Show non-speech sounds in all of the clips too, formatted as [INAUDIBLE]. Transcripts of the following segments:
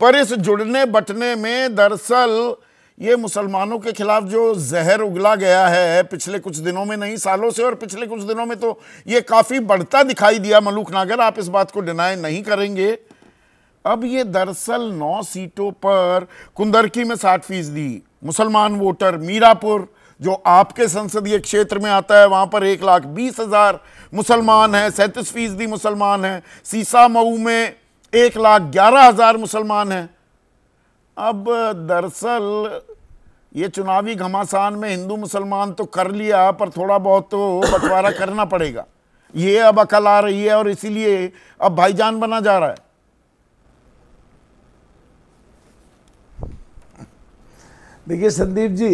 पर इस जुड़ने बटने में दरअसल ये मुसलमानों के खिलाफ जो जहर उगला गया है पिछले कुछ दिनों में नहीं सालों से और पिछले कुछ दिनों में तो ये काफ़ी बढ़ता दिखाई दिया मलूक नागर आप इस बात को डिनाई नहीं करेंगे अब ये दरअसल नौ सीटों पर कुंदरकी में साठ फीसदी मुसलमान वोटर मीरापुर जो आपके संसदीय क्षेत्र में आता है वहां पर एक लाख बीस हज़ार मुसलमान है सैंतीस फीसदी मुसलमान है सीसा मऊ में एक लाख ग्यारह हज़ार मुसलमान हैं अब दरअसल ये चुनावी घमासान में हिंदू मुसलमान तो कर लिया पर थोड़ा बहुत तो बंटवारा करना पड़ेगा ये अब अकल आ रही है और इसीलिए अब भाईजान बना जा रहा है देखिए संदीप जी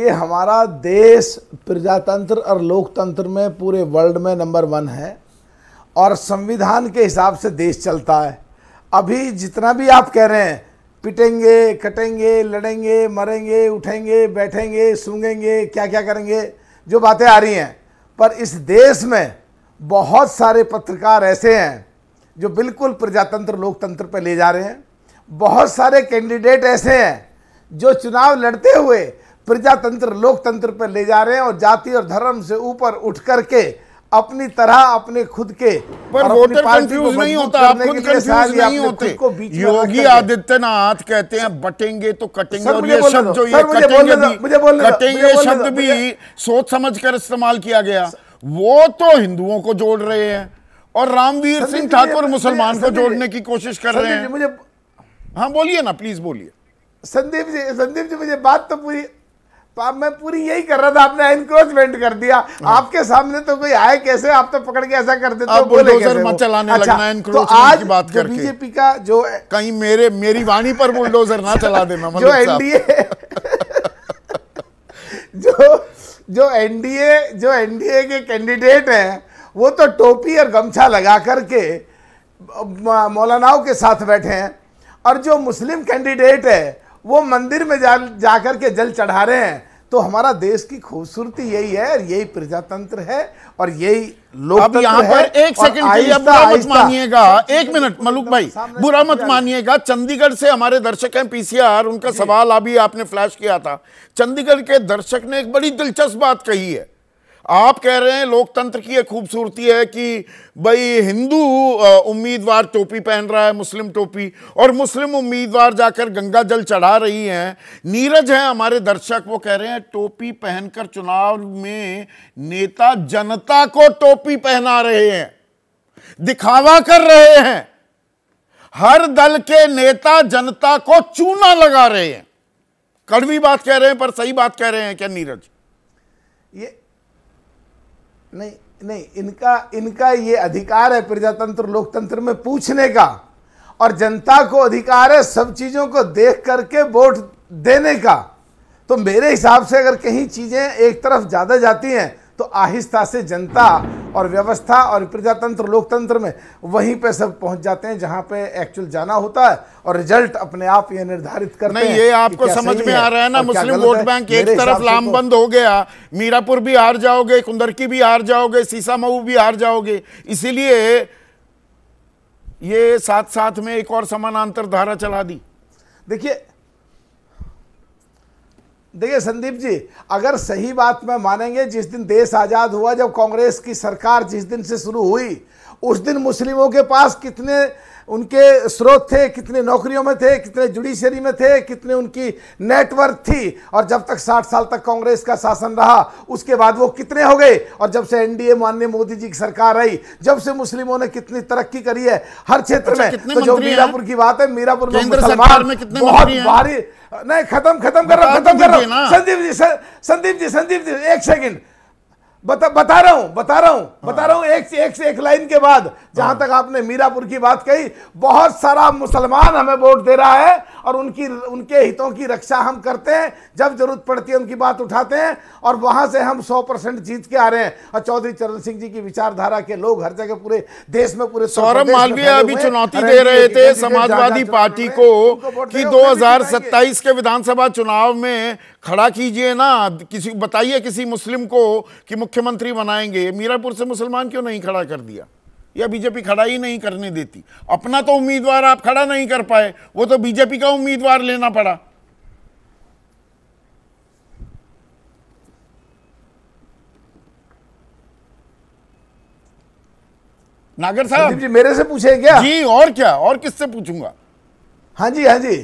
ये हमारा देश प्रजातंत्र और लोकतंत्र में पूरे वर्ल्ड में नंबर वन है और संविधान के हिसाब से देश चलता है अभी जितना भी आप कह रहे हैं पिटेंगे कटेंगे लड़ेंगे मरेंगे उठेंगे बैठेंगे सूंघेंगे क्या क्या करेंगे जो बातें आ रही हैं पर इस देश में बहुत सारे पत्रकार ऐसे हैं जो बिल्कुल प्रजातंत्र लोकतंत्र पर ले जा रहे हैं बहुत सारे कैंडिडेट ऐसे हैं जो चुनाव लड़ते हुए प्रजातंत्र लोकतंत्र पर ले जा रहे हैं और जाति और धर्म से ऊपर उठ करके अपनी तरह अपने खुद के पर वोटर कंफ्यूज नहीं होता खुद कंफ्यूज नहीं होते योगी आदित्यनाथ कहते हैं बटेंगे तो कटेंगे और ये शब्द जो ये कटेंगे भी कटेंगे शब्द भी सोच समझ कर इस्तेमाल किया गया वो तो हिंदुओं को जोड़ रहे हैं और रामवीर सिंह ठाकुर मुसलमान को जोड़ने की कोशिश कर रहे हैं मुझे हाँ बोलिए ना प्लीज बोलिए संदीप जी संदीप जी मुझे बात तो पूरी पाप तो मैं पूरी यही कर रहा था आपने एनक्रोचमेंट कर दिया हाँ। आपके सामने तो कोई आए कैसे आप तो पकड़ के ऐसा कर देते बोले चलाने अच्छा, लगना तो की बात करके बीजेपी का जो कहीं मेरे मेरी वाणी पर बुलडोजर ना चला देना जो एनडीए [LAUGHS] जो जो एनडीए जो एनडीए के कैंडिडेट हैं वो तो टोपी और गमछा लगा करके मौलानाओं के साथ बैठे हैं और जो मुस्लिम कैंडिडेट है वो मंदिर में जा जाकर के जल चढ़ा रहे हैं तो हमारा देश की खूबसूरती यही है यही प्रजातंत्र है और यही लोग यहाँ पर एक सेकंड बुरा मत मानिएगा एक मिनट मलुक भाई बुरा मत मानिएगा चंडीगढ़ से हमारे दर्शक हैं पीसीआर उनका सवाल अभी आपने फ्लैश किया था चंडीगढ़ के दर्शक ने एक बड़ी दिलचस्प बात कही है आप कह रहे हैं लोकतंत्र की यह खूबसूरती है कि भाई हिंदू उम्मीदवार टोपी पहन रहा है मुस्लिम टोपी और मुस्लिम उम्मीदवार जाकर गंगा जल चढ़ा रही हैं नीरज हैं हमारे दर्शक वो कह रहे हैं टोपी पहनकर चुनाव में नेता जनता को टोपी पहना रहे हैं दिखावा कर रहे हैं हर दल के नेता जनता को चूना लगा रहे हैं कड़वी बात कह रहे हैं पर सही बात कह रहे हैं क्या नीरज ये नहीं नहीं इनका इनका ये अधिकार है प्रजातंत्र लोकतंत्र में पूछने का और जनता को अधिकार है सब चीज़ों को देख करके वोट देने का तो मेरे हिसाब से अगर कहीं चीज़ें एक तरफ ज़्यादा जाती हैं तो आहिस्ता से जनता और व्यवस्था और प्रजातंत्र लोकतंत्र में वहीं पे सब पहुंच जाते हैं जहां पे एक्चुअल जाना होता है और रिजल्ट अपने आप ये निर्धारित करते नहीं ये आपको समझ में आ रहा है ना मुस्लिम वोट बैंक एक तरफ लामबंद तो हो गया मीरापुर भी हार जाओगे कुंदरकी भी हार जाओगे सीसा मऊ भी हार जाओगे इसीलिए ये साथ साथ में एक और समानांतर धारा चला दी देखिए देखिए संदीप जी अगर सही बात में मानेंगे जिस दिन देश आज़ाद हुआ जब कांग्रेस की सरकार जिस दिन से शुरू हुई उस दिन मुस्लिमों के पास कितने उनके स्रोत थे कितने नौकरियों में थे कितने जुडिशरी में थे कितने उनकी नेटवर्क थी और जब तक 60 साल तक कांग्रेस का शासन रहा उसके बाद वो कितने हो गए और जब से एनडीए माननीय मोदी जी की सरकार आई जब से मुस्लिमों ने कितनी तरक्की करी है हर क्षेत्र अच्छा, में तो जो मीरापुर की बात है मीरापुर में मुसलमान बहुत भारी नहीं खत्म खत्म कर रहा खत्म तो कर रहा संदीप जी संदीप जी संदीप जी एक सेकेंड बता बता रहा हूं बता रहा हूं हाँ। बता रहा हूं एक से एक से एक लाइन के बाद जहां हाँ। तक आपने मीरापुर की बात कही बहुत सारा मुसलमान हमें वोट दे रहा है और उनकी उनके हितों की रक्षा हम करते हैं जब जरूरत पड़ती है उनकी बात उठाते हैं और वहां से हम सौ परसेंट जीत के आ रहे हैं और चौधरी चरण सिंह जी की विचारधारा के लोग हर जगह पूरे देश में पूरे सौरभ मालवीय अभी चुनौती दे रहे थे समाजवादी पार्टी को कि दो के विधानसभा चुनाव में खड़ा कीजिए ना किसी बताइए किसी मुस्लिम को कि मुख्यमंत्री बनाएंगे मीरापुर से मुसलमान क्यों नहीं खड़ा कर दिया या बीजेपी खड़ा ही नहीं करने देती अपना तो उम्मीदवार आप खड़ा नहीं कर पाए वो तो बीजेपी का उम्मीदवार लेना पड़ा नागर साहब जी मेरे से पूछे क्या जी और क्या और किससे पूछूंगा हाँ जी हाँ जी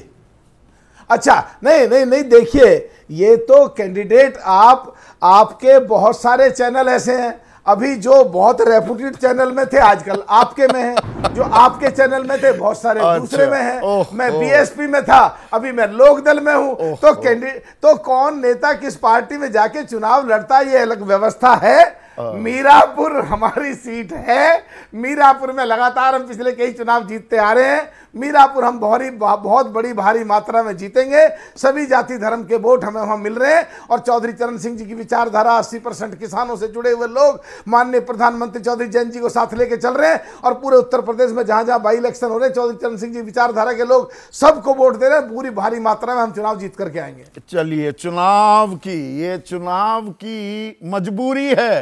अच्छा नहीं नहीं नहीं देखिए ये तो कैंडिडेट आप आपके बहुत सारे चैनल ऐसे हैं अभी जो बहुत रेपुटेड चैनल में थे आजकल आपके में हैं जो आपके चैनल में थे बहुत सारे अच्छा, दूसरे में है मैं बीएसपी में था अभी मैं लोकदल में हूँ तो कैंडिडेट तो कौन नेता किस पार्टी में जाके चुनाव लड़ता ये अलग व्यवस्था है मीरापुर हमारी सीट है मीरापुर में लगातार हम पिछले कई चुनाव जीतते आ रहे हैं मीरापुर हम भारी बहुत बड़ी भारी मात्रा में जीतेंगे सभी जाति धर्म के वोट हमें वहाँ मिल रहे हैं और चौधरी चरण सिंह जी की विचारधारा अस्सी परसेंट किसानों से जुड़े हुए लोग माननीय प्रधानमंत्री चौधरी जैन जी को साथ लेके चल रहे हैं और पूरे उत्तर प्रदेश में जहाँ जहाँ बाई इलेक्शन हो रहे हैं चौधरी चरण सिंह जी विचारधारा के लोग सबको वोट दे रहे हैं पूरी भारी मात्रा में हम चुनाव जीत करके आएंगे चलिए चुनाव की ये चुनाव की मजबूरी है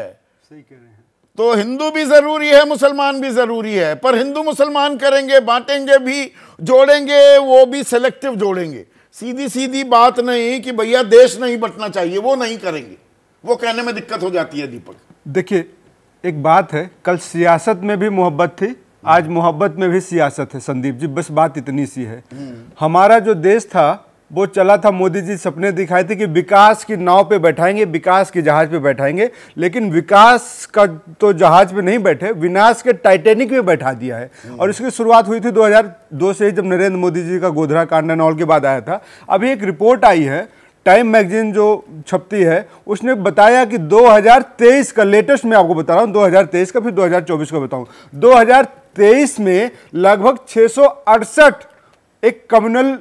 सही कह रहे हैं तो हिंदू भी ज़रूरी है मुसलमान भी ज़रूरी है पर हिंदू मुसलमान करेंगे बांटेंगे भी जोड़ेंगे वो भी सेलेक्टिव जोड़ेंगे सीधी सीधी बात नहीं कि भैया देश नहीं बटना चाहिए वो नहीं करेंगे वो कहने में दिक्कत हो जाती है दीपक देखिए एक बात है कल सियासत में भी मोहब्बत थी आज मोहब्बत में भी सियासत है संदीप जी बस बात इतनी सी है हम्म। हमारा जो देश था वो चला था मोदी जी सपने दिखाए थे कि विकास की नाव पे बैठाएंगे विकास के जहाज़ पे बैठाएंगे लेकिन विकास का तो जहाज़ पे नहीं बैठे विनाश के टाइटेनिक में बैठा दिया है हम्म। और इसकी शुरुआत हुई थी 2002 से जब नरेंद्र मोदी जी का गोधरा कांड एंड ऑल के बाद आया था अभी एक रिपोर्ट आई है टाइम मैगजीन जो छपती है उसने बताया कि दो का लेटेस्ट मैं आपको बता रहा हूँ दो का फिर दो का बताऊँ दो में लगभग छः एक कम्युनल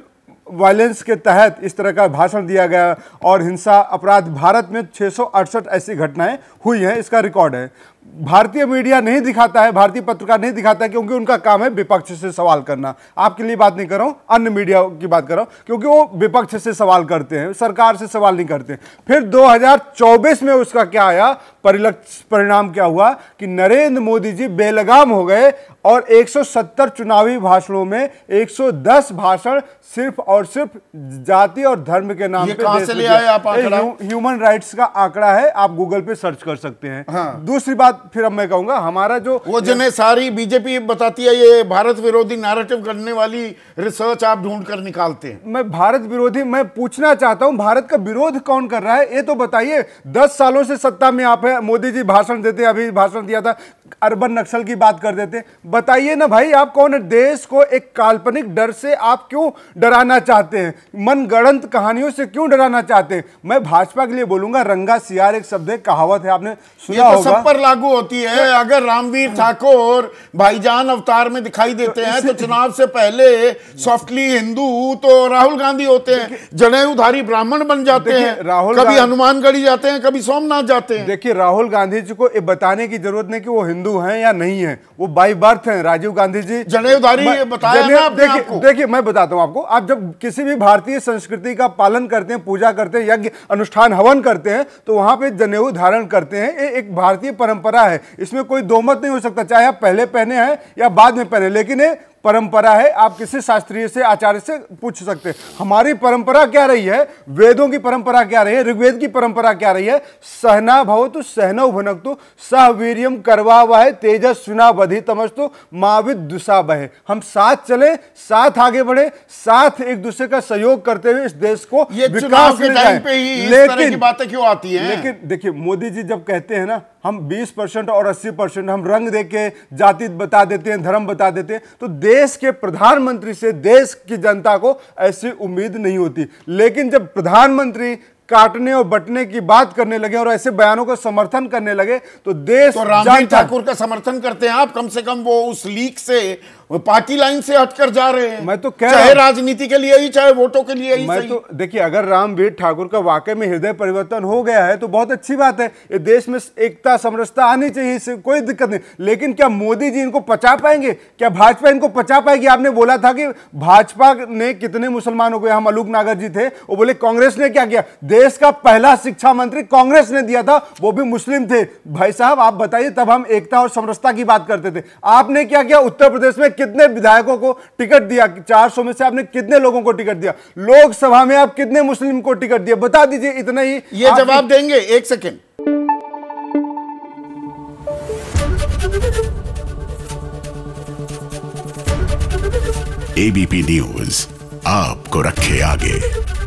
वायलेंस के तहत इस तरह का भाषण दिया गया और हिंसा अपराध भारत में छः ऐसी घटनाएं हुई हैं इसका रिकॉर्ड है भारतीय मीडिया नहीं दिखाता है भारतीय पत्रकार नहीं दिखाता है क्योंकि उनका काम है विपक्ष से सवाल करना आपके लिए बात नहीं कर रहा हूँ अन्य मीडिया की बात कर रहा हूँ क्योंकि वो विपक्ष से सवाल करते हैं सरकार से सवाल नहीं करते फिर दो में उसका क्या आया परिलक्ष परिणाम क्या हुआ कि नरेंद्र मोदी जी बेलगाम हो गए और 170 चुनावी भाषणों में 110 भाषण सिर्फ और सिर्फ जाति और धर्म के नाम पे से ले आए आप ह्यूमन राइट्स का आंकड़ा है आप गूगल पे सर्च कर सकते हैं हाँ। दूसरी बात फिर अब मैं कहूंगा हमारा जो वो जिन्हें सारी बीजेपी बताती है ये भारत विरोधी नारेटिव करने वाली रिसर्च आप ढूंढ कर निकालते हैं मैं भारत विरोधी मैं पूछना चाहता हूँ भारत का विरोध कौन कर रहा है ये तो बताइए दस सालों से सत्ता में आप है में मोदी जी भाषण देते अभी भाषण दिया था अर्बन नक्सल की बात कर देते बताइए ना भाई आप कौन है देश को एक काल्पनिक डर से आप क्यों डराना चाहते हैं मन गणंत कहानियों से क्यों डराना चाहते हैं मैं भाजपा के लिए बोलूंगा रंगा सियार एक शब्द है कहावत है आपने सुना तो सब पर लागू होती है अगर रामवीर ठाकुर भाईजान अवतार में दिखाई देते हैं तो चुनाव से पहले सॉफ्टली हिंदू तो राहुल गांधी होते हैं जनेऊधारी ब्राह्मण बन जाते हैं राहुल कभी हनुमानगढ़ी जाते हैं कभी सोमनाथ जाते हैं देखिए राहुल गांधी जी को ये बताने की जरूरत नहीं कि वो हिंदू हैं या नहीं है वो बाई बर्थ हैं राजीव गांधी जी जनेवधारी देखिए मैं बताता हूँ आपको आप जब किसी भी भारतीय संस्कृति का पालन करते हैं पूजा करते हैं यज्ञ अनुष्ठान हवन करते हैं तो वहां पे जनेऊ धारण करते हैं ये एक भारतीय परंपरा है इसमें कोई दो नहीं हो सकता चाहे आप पहले पहने हैं या बाद में पहने लेकिन ये परंपरा है आप किसी शास्त्रीय से आचार्य से पूछ सकते हैं हमारी परंपरा क्या रही है वेदों की परंपरा क्या रही है ऋग्वेद की परंपरा क्या रही है सहना भवतु सहनौ भुनक्तु सह वीरियम करवा वह तेजस सुना बधि तमस्तु माविद दुषा बहे हम साथ चले साथ आगे बढ़े साथ एक दूसरे का सहयोग करते हुए इस देश को विकास के टाइम पे ही लेकिन बातें क्यों आती है लेकिन देखिए मोदी जी जब कहते हैं ना हम 20 परसेंट और 80 परसेंट हम रंग देके जाति बता देते हैं धर्म बता देते हैं तो दे देश के प्रधानमंत्री से देश की जनता को ऐसी उम्मीद नहीं होती लेकिन जब प्रधानमंत्री काटने और बटने की बात करने लगे और ऐसे बयानों का समर्थन करने लगे तो देश तो ठाकुर का समर्थन करते हैं आप कम से कम वो उस लीक से वो पार्टी लाइन से हटकर जा रहे हैं मैं तो कह चाहे राजनीति के लिए ही चाहे वोटों के लिए ही मैं सही। तो देखिए अगर रामवीर ठाकुर का वाकई में हृदय परिवर्तन हो गया है तो बहुत अच्छी बात है ये देश में एकता समरसता आनी चाहिए इससे कोई दिक्कत नहीं लेकिन क्या मोदी जी इनको पचा पाएंगे क्या भाजपा इनको पचा पाएगी आपने बोला था कि भाजपा ने कितने मुसलमानों को हम अलोक नागर जी थे वो बोले कांग्रेस ने क्या किया देश का पहला शिक्षा मंत्री कांग्रेस ने दिया था वो भी मुस्लिम थे भाई साहब आप बताइए तब हम एकता और समरसता की बात करते थे आपने क्या किया उत्तर प्रदेश में कितने विधायकों को टिकट दिया 400 में से आपने कितने लोगों को टिकट दिया लोकसभा में आप कितने मुस्लिम को टिकट दिया बता दीजिए इतना ही ये जवाब देंगे एक सेकेंड एबीपी न्यूज आपको रखे आगे